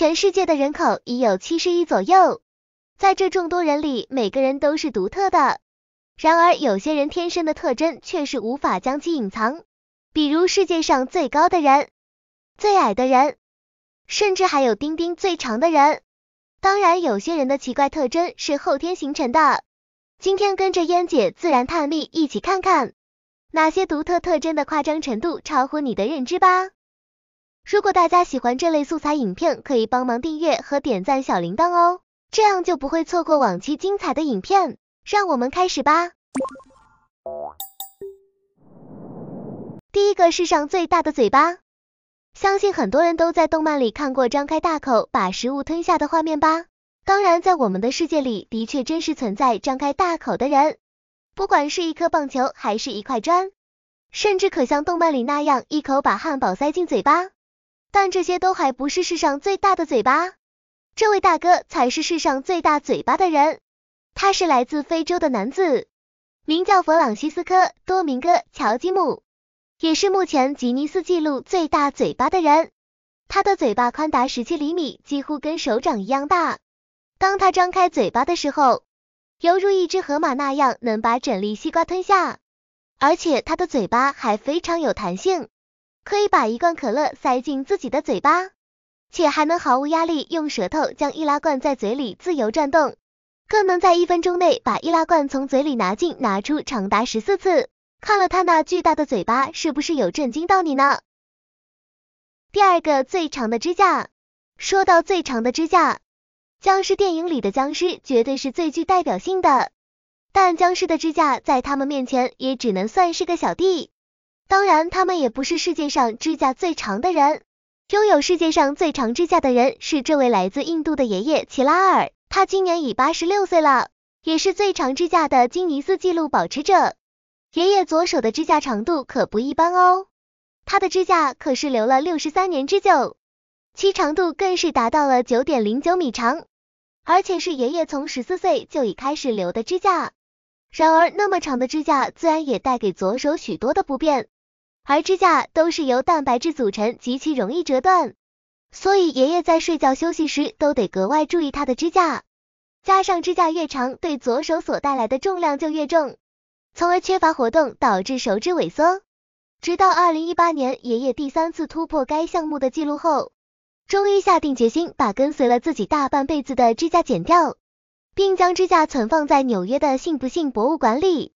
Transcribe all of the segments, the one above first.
全世界的人口已有七十亿左右，在这众多人里，每个人都是独特的。然而，有些人天生的特征却是无法将其隐藏，比如世界上最高的人、最矮的人，甚至还有丁丁最长的人。当然，有些人的奇怪特征是后天形成的。今天跟着燕姐自然探秘，一起看看哪些独特特征的夸张程度超乎你的认知吧。如果大家喜欢这类素材影片，可以帮忙订阅和点赞小铃铛哦，这样就不会错过往期精彩的影片。让我们开始吧。第一个，世上最大的嘴巴，相信很多人都在动漫里看过张开大口把食物吞下的画面吧。当然，在我们的世界里的确真实存在张开大口的人，不管是一颗棒球，还是一块砖，甚至可像动漫里那样一口把汉堡塞进嘴巴。但这些都还不是世上最大的嘴巴，这位大哥才是世上最大嘴巴的人。他是来自非洲的男子，名叫弗朗西斯科·多明戈·乔基姆，也是目前吉尼斯纪录最大嘴巴的人。他的嘴巴宽达十七厘米，几乎跟手掌一样大。当他张开嘴巴的时候，犹如一只河马那样能把整粒西瓜吞下，而且他的嘴巴还非常有弹性。可以把一罐可乐塞进自己的嘴巴，且还能毫无压力用舌头将易拉罐在嘴里自由转动，更能在一分钟内把易拉罐从嘴里拿进拿出长达十四次。看了他那巨大的嘴巴，是不是有震惊到你呢？第二个最长的支架，说到最长的支架，僵尸电影里的僵尸绝对是最具代表性的，但僵尸的支架在他们面前也只能算是个小弟。当然，他们也不是世界上指甲最长的人。拥有世界上最长指甲的人是这位来自印度的爷爷齐拉尔，他今年已八十六岁了，也是最长指甲的吉尼斯纪录保持者。爷爷左手的指甲长度可不一般哦，他的指甲可是留了六十三年之久，其长度更是达到了九点零九米长，而且是爷爷从十四岁就已开始留的指甲。然而，那么长的指甲自然也带给左手许多的不便。而支架都是由蛋白质组成，极其容易折断，所以爷爷在睡觉休息时都得格外注意他的支架。加上支架越长，对左手所带来的重量就越重，从而缺乏活动导致手指萎缩。直到二零一八年，爷爷第三次突破该项目的记录后，终于下定决心把跟随了自己大半辈子的支架剪掉，并将支架存放在纽约的信不信博物馆里。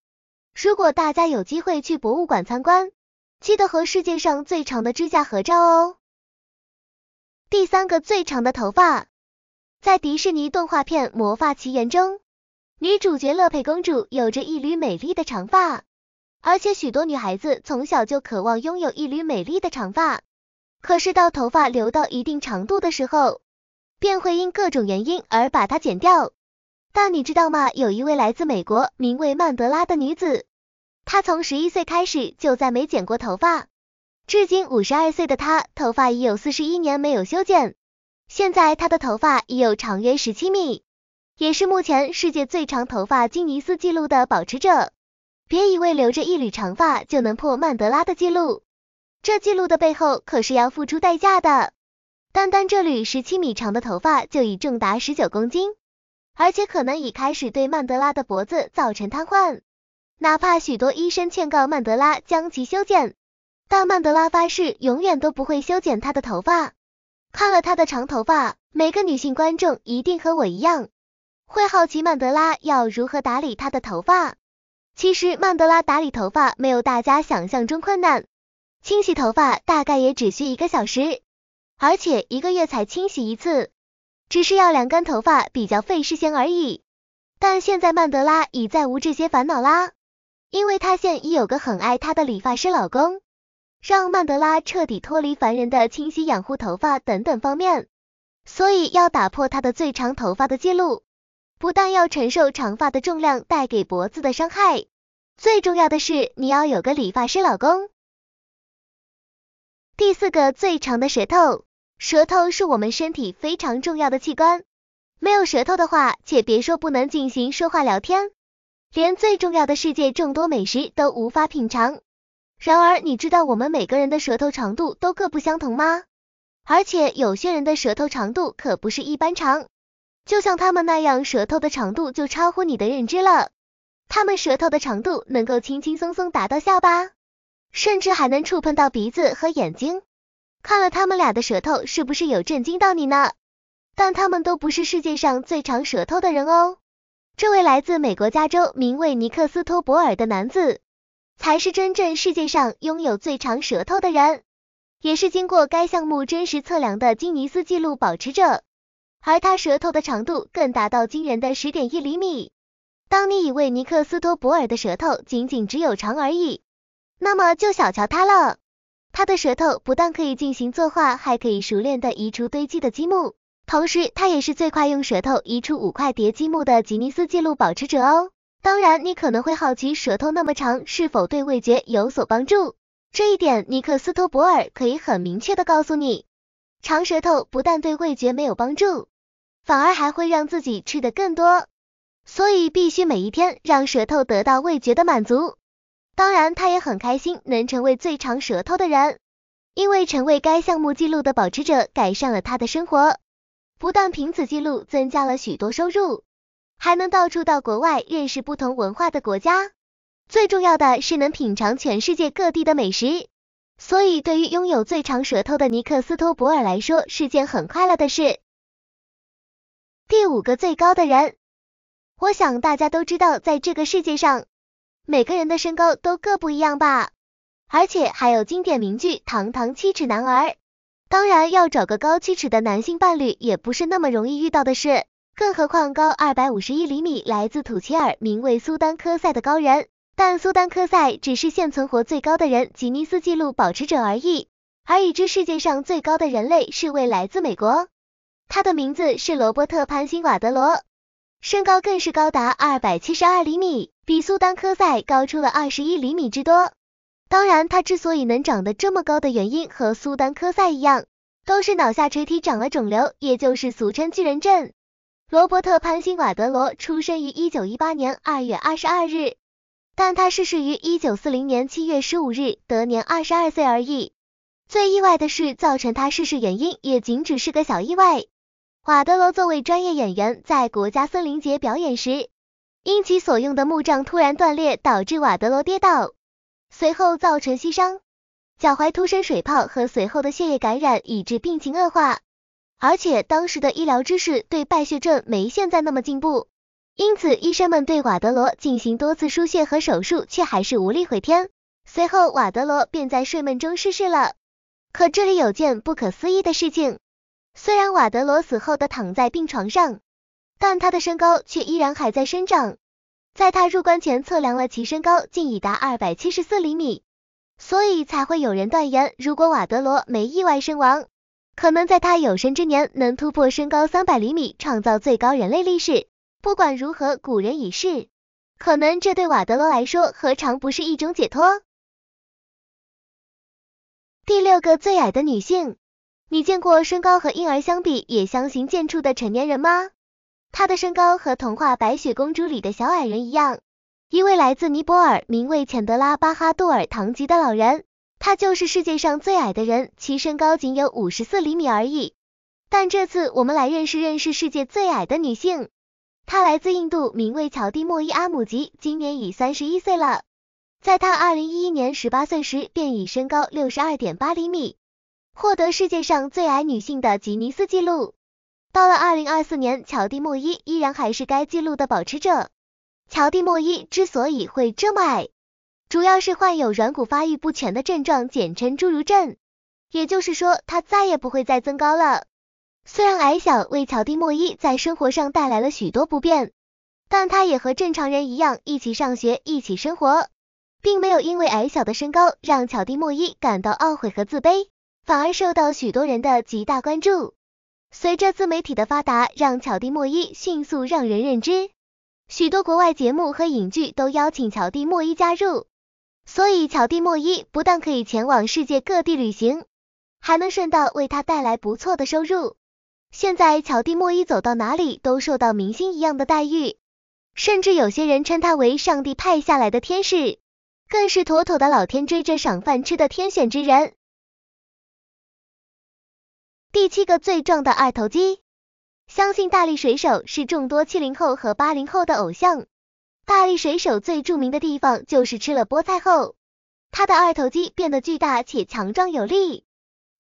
如果大家有机会去博物馆参观，记得和世界上最长的指甲合照哦。第三个最长的头发，在迪士尼动画片《魔法奇缘》中，女主角乐佩公主有着一缕美丽的长发，而且许多女孩子从小就渴望拥有一缕美丽的长发。可是到头发留到一定长度的时候，便会因各种原因而把它剪掉。但你知道吗？有一位来自美国名为曼德拉的女子。他从十一岁开始就再没剪过头发，至今五十二岁的他，头发已有四十一年没有修剪。现在他的头发已有长约十七米，也是目前世界最长头发吉尼斯纪录的保持者。别以为留着一缕长发就能破曼德拉的记录，这记录的背后可是要付出代价的。单单这缕十七米长的头发就已重达十九公斤，而且可能已开始对曼德拉的脖子造成瘫痪。哪怕许多医生劝告曼德拉将其修剪，但曼德拉发誓永远都不会修剪他的头发。看了他的长头发，每个女性观众一定和我一样，会好奇曼德拉要如何打理他的头发。其实曼德拉打理头发没有大家想象中困难，清洗头发大概也只需一个小时，而且一个月才清洗一次，只是要两根头发比较费时间而已。但现在曼德拉已再无这些烦恼啦。因为她现已有个很爱她的理发师老公，让曼德拉彻底脱离凡人的清洗、养护头发等等方面，所以要打破她的最长头发的记录，不但要承受长发的重量带给脖子的伤害，最重要的是你要有个理发师老公。第四个最长的舌头，舌头是我们身体非常重要的器官，没有舌头的话，且别说不能进行说话聊天。连最重要的世界众多美食都无法品尝。然而，你知道我们每个人的舌头长度都各不相同吗？而且，有些人的舌头长度可不是一般长，就像他们那样，舌头的长度就超乎你的认知了。他们舌头的长度能够轻轻松松达到下巴，甚至还能触碰到鼻子和眼睛。看了他们俩的舌头，是不是有震惊到你呢？但他们都不是世界上最长舌头的人哦。这位来自美国加州名为尼克斯托博尔的男子，才是真正世界上拥有最长舌头的人，也是经过该项目真实测量的吉尼斯纪录保持者。而他舌头的长度更达到惊人的十点一厘米。当你以为尼克斯托博尔的舌头仅仅只有长而已，那么就小瞧他了。他的舌头不但可以进行作画，还可以熟练的移除堆积的积木。同时，他也是最快用舌头移出五块叠积木的吉尼斯纪录保持者哦。当然，你可能会好奇，舌头那么长是否对味觉有所帮助？这一点，尼克·斯托博尔可以很明确的告诉你，长舌头不但对味觉没有帮助，反而还会让自己吃的更多。所以，必须每一天让舌头得到味觉的满足。当然，他也很开心能成为最长舌头的人，因为成为该项目纪录的保持者改善了他的生活。不但凭此记录增加了许多收入，还能到处到国外认识不同文化的国家，最重要的是能品尝全世界各地的美食。所以对于拥有最长舌头的尼克斯托博尔来说，是件很快乐的事。第五个最高的人，我想大家都知道，在这个世界上，每个人的身高都各不一样吧，而且还有经典名句“堂堂七尺男儿”。当然，要找个高七尺的男性伴侣也不是那么容易遇到的事，更何况高二百五十一厘米来自土切尔，名为苏丹科塞的高人。但苏丹科塞只是现存活最高的人吉尼斯纪录保持者而已，而已知世界上最高的人类是位来自美国，他的名字是罗伯特潘辛瓦德罗，身高更是高达二百七十二厘米，比苏丹科塞高出了二十一厘米之多。当然，他之所以能长得这么高的原因和苏丹科赛一样，都是脑下垂体长了肿瘤，也就是俗称巨人症。罗伯特潘辛瓦德罗出生于一九一八年二月二十二日，但他逝世于一九四零年七月十五日，得年二十二岁而已。最意外的是，造成他逝世原因也仅只是个小意外。瓦德罗作为专业演员，在国家森林节表演时，因其所用的木杖突然断裂，导致瓦德罗跌倒。随后造成膝伤、脚踝突生水泡和随后的血液感染，以致病情恶化。而且当时的医疗知识对败血症没现在那么进步，因此医生们对瓦德罗进行多次输血和手术，却还是无力回天。随后瓦德罗便在睡梦中逝世了。可这里有件不可思议的事情：虽然瓦德罗死后的躺在病床上，但他的身高却依然还在生长。在他入关前，测量了其身高，竟已达二百七十四厘米，所以才会有人断言，如果瓦德罗没意外身亡，可能在他有生之年能突破身高三百厘米，创造最高人类历史。不管如何，古人已逝，可能这对瓦德罗来说，何尝不是一种解脱？第六个最矮的女性，你见过身高和婴儿相比也相形见绌的成年人吗？他的身高和童话《白雪公主》里的小矮人一样。一位来自尼泊尔，名为浅德拉巴哈杜尔唐吉的老人，他就是世界上最矮的人，其身高仅有五十四厘米而已。但这次我们来认识认识世界最矮的女性，她来自印度，名为乔蒂莫伊阿姆吉，今年已三十一岁了。在她二零一一年十八岁时，便已身高六十二点八厘米，获得世界上最矮女性的吉尼斯纪录。到了二零二四年，乔蒂莫伊依然还是该记录的保持者。乔蒂莫伊之所以会这么矮，主要是患有软骨发育不全的症状，简称侏儒症。也就是说，他再也不会再增高了。虽然矮小为乔蒂莫伊在生活上带来了许多不便，但他也和正常人一样一起上学、一起生活，并没有因为矮小的身高让乔蒂莫伊感到懊悔和自卑，反而受到许多人的极大关注。随着自媒体的发达，让乔蒂莫伊迅速让人认知。许多国外节目和影剧都邀请乔蒂莫伊加入，所以乔蒂莫伊不但可以前往世界各地旅行，还能顺道为他带来不错的收入。现在乔蒂莫伊走到哪里都受到明星一样的待遇，甚至有些人称他为上帝派下来的天使，更是妥妥的老天追着赏饭吃的天选之人。第七个最壮的二头肌，相信大力水手是众多七零后和八零后的偶像。大力水手最著名的地方就是吃了菠菜后，他的二头肌变得巨大且强壮有力。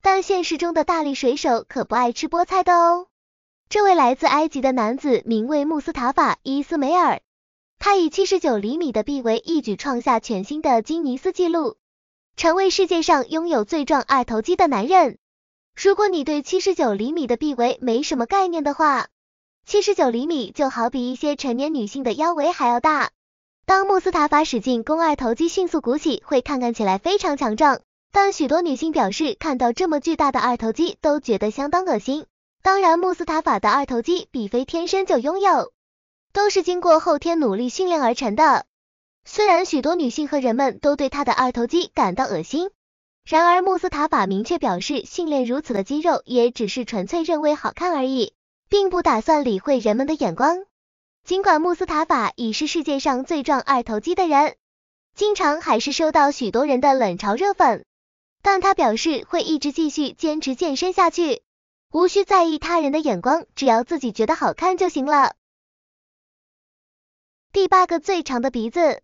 但现实中的大力水手可不爱吃菠菜的哦。这位来自埃及的男子名为穆斯塔法伊斯梅尔，他以七十九厘米的臂围一举创下全新的吉尼斯纪录，成为世界上拥有最壮二头肌的男人。如果你对七十九厘米的臂围没什么概念的话，七十九厘米就好比一些成年女性的腰围还要大。当穆斯塔法使劲，肱二头肌迅速鼓起，会看看起来非常强壮。但许多女性表示，看到这么巨大的二头肌都觉得相当恶心。当然，穆斯塔法的二头肌并非天生就拥有，都是经过后天努力训练而成的。虽然许多女性和人们都对他的二头肌感到恶心。然而，穆斯塔法明确表示，训练如此的肌肉也只是纯粹认为好看而已，并不打算理会人们的眼光。尽管穆斯塔法已是世界上最壮二头肌的人，经常还是受到许多人的冷嘲热讽，但他表示会一直继续坚持健身下去，无需在意他人的眼光，只要自己觉得好看就行了。第八个最长的鼻子，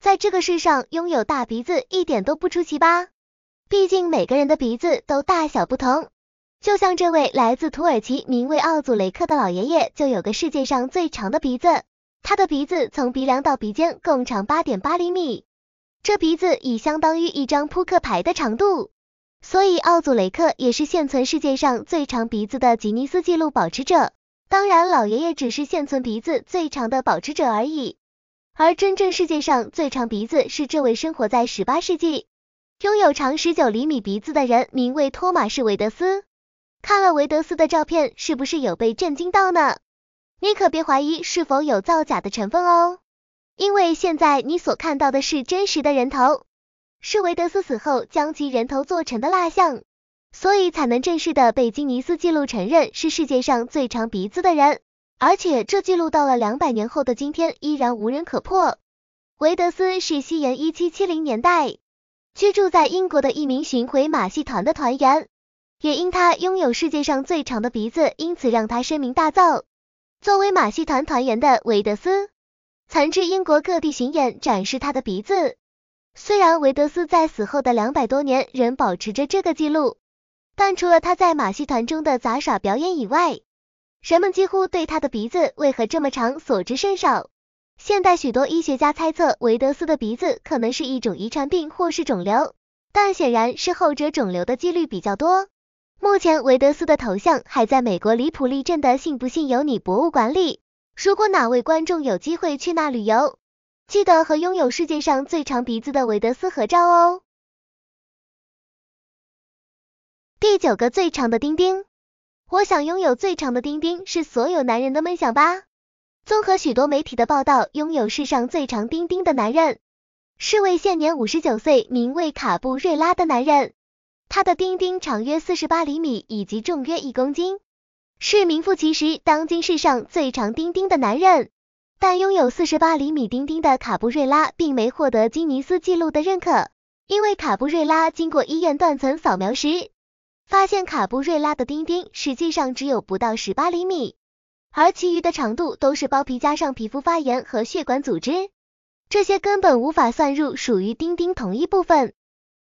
在这个世上拥有大鼻子一点都不出奇吧？毕竟每个人的鼻子都大小不同，就像这位来自土耳其、名为奥祖雷克的老爷爷，就有个世界上最长的鼻子。他的鼻子从鼻梁到鼻尖共长八点八厘米，这鼻子已相当于一张扑克牌的长度。所以，奥祖雷克也是现存世界上最长鼻子的吉尼斯纪录保持者。当然，老爷爷只是现存鼻子最长的保持者而已。而真正世界上最长鼻子是这位生活在十八世纪。拥有长十九厘米鼻子的人名为托马士·韦德斯，看了韦德斯的照片，是不是有被震惊到呢？你可别怀疑是否有造假的成分哦，因为现在你所看到的是真实的人头，是韦德斯死后将其人头做成的蜡像，所以才能正式的被吉尼斯纪录承认是世界上最长鼻子的人，而且这记录到了两百年后的今天依然无人可破。韦德斯是西元一七七零年代。居住在英国的一名巡回马戏团的团员，也因他拥有世界上最长的鼻子，因此让他声名大噪。作为马戏团团员的维德斯，曾至英国各地巡演展示他的鼻子。虽然维德斯在死后的两百多年仍保持着这个记录，但除了他在马戏团中的杂耍表演以外，人们几乎对他的鼻子为何这么长所知甚少。现代许多医学家猜测维德斯的鼻子可能是一种遗传病或是肿瘤，但显然是后者，肿瘤的几率比较多。目前维德斯的头像还在美国里普利镇的信不信由你博物馆里。如果哪位观众有机会去那旅游，记得和拥有世界上最长鼻子的维德斯合照哦。第九个最长的丁丁，我想拥有最长的丁丁是所有男人的梦想吧。综合许多媒体的报道，拥有世上最长丁丁的男人是位现年五十九岁、名为卡布瑞拉的男人。他的丁丁长约四十八厘米，以及重约一公斤，是名副其实当今世上最长丁丁的男人。但拥有四十八厘米丁丁的卡布瑞拉，并没获得吉尼斯纪录的认可，因为卡布瑞拉经过医院断层扫描时，发现卡布瑞拉的丁丁实际上只有不到十八厘米。而其余的长度都是包皮加上皮肤发炎和血管组织，这些根本无法算入属于丁丁同一部分。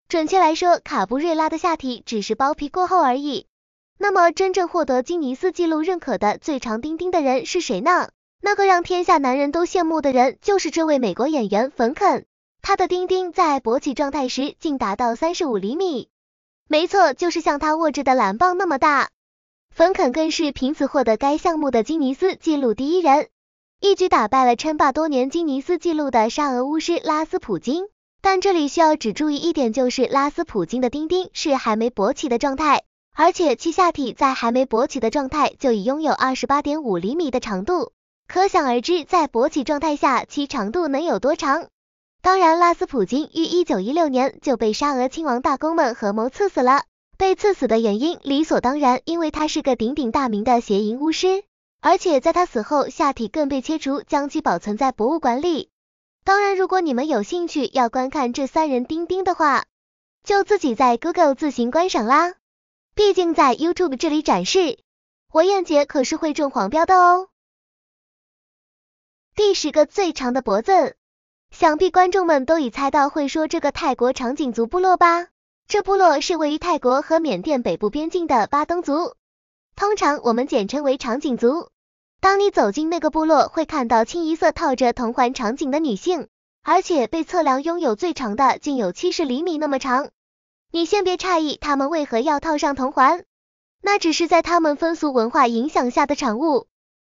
准确来说，卡布瑞拉的下体只是包皮过厚而已。那么，真正获得吉尼斯纪录认可的最长丁丁的人是谁呢？那个让天下男人都羡慕的人，就是这位美国演员冯肯。他的丁丁在勃起状态时竟达到三十五厘米，没错，就是像他握着的蓝棒那么大。冯肯更是凭此获得该项目的吉尼斯纪录第一人，一举打败了称霸多年吉尼斯纪录的沙俄巫师拉斯普京。但这里需要只注意一点，就是拉斯普京的丁丁是还没勃起的状态，而且其下体在还没勃起的状态就已拥有二十八点五厘米的长度，可想而知，在勃起状态下其长度能有多长。当然，拉斯普京于一九一六年就被沙俄亲王大公们合谋刺死了。被刺死的原因理所当然，因为他是个鼎鼎大名的邪淫巫师，而且在他死后，下体更被切除，将其保存在博物馆里。当然，如果你们有兴趣要观看这三人丁丁的话，就自己在 Google 自行观赏啦。毕竟在 YouTube 这里展示，火焰姐可是会中黄标的哦。第十个最长的脖子，想必观众们都已猜到会说这个泰国长颈族部落吧。这部落是位于泰国和缅甸北部边境的巴东族，通常我们简称为长颈族。当你走进那个部落，会看到清一色套着铜环长颈的女性，而且被测量拥有最长的，竟有七十厘米那么长。你先别诧异，他们为何要套上铜环？那只是在他们风俗文化影响下的产物。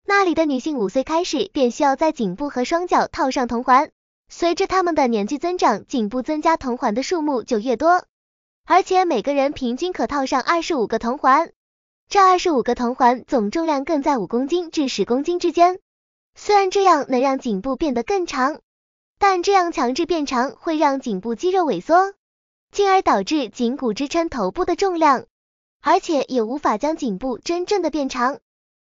那里的女性五岁开始便需要在颈部和双脚套上铜环，随着他们的年纪增长，颈部增加铜环的数目就越多。而且每个人平均可套上二十五个铜环，这二十五个铜环总重量更在五公斤至十公斤之间。虽然这样能让颈部变得更长，但这样强制变长会让颈部肌肉萎缩，进而导致颈骨支撑头部的重量，而且也无法将颈部真正的变长。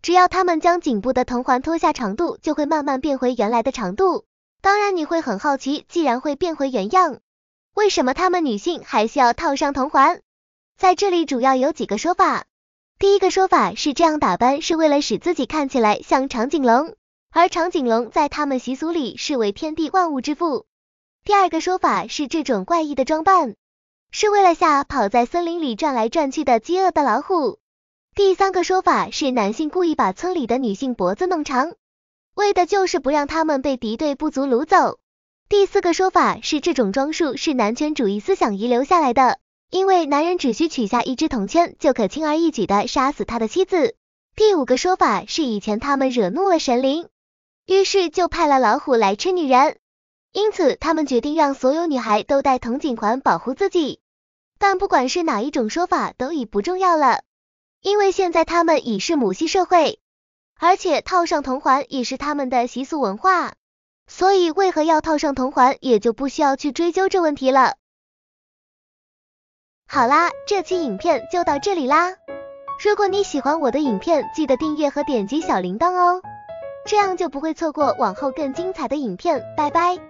只要他们将颈部的铜环脱下，长度就会慢慢变回原来的长度。当然，你会很好奇，既然会变回原样。为什么他们女性还需要套上铜环？在这里主要有几个说法。第一个说法是这样打扮是为了使自己看起来像长颈龙，而长颈龙在他们习俗里视为天地万物之父。第二个说法是这种怪异的装扮是为了吓跑在森林里转来转去的饥饿的老虎。第三个说法是男性故意把村里的女性脖子弄长，为的就是不让他们被敌对部族掳走。第四个说法是这种装束是男权主义思想遗留下来的，因为男人只需取下一只铜圈，就可轻而易举的杀死他的妻子。第五个说法是以前他们惹怒了神灵，于是就派了老虎来吃女人，因此他们决定让所有女孩都戴铜颈环保护自己。但不管是哪一种说法都已不重要了，因为现在他们已是母系社会，而且套上铜环也是他们的习俗文化。所以为何要套上铜环，也就不需要去追究这问题了。好啦，这期影片就到这里啦。如果你喜欢我的影片，记得订阅和点击小铃铛哦，这样就不会错过往后更精彩的影片。拜拜。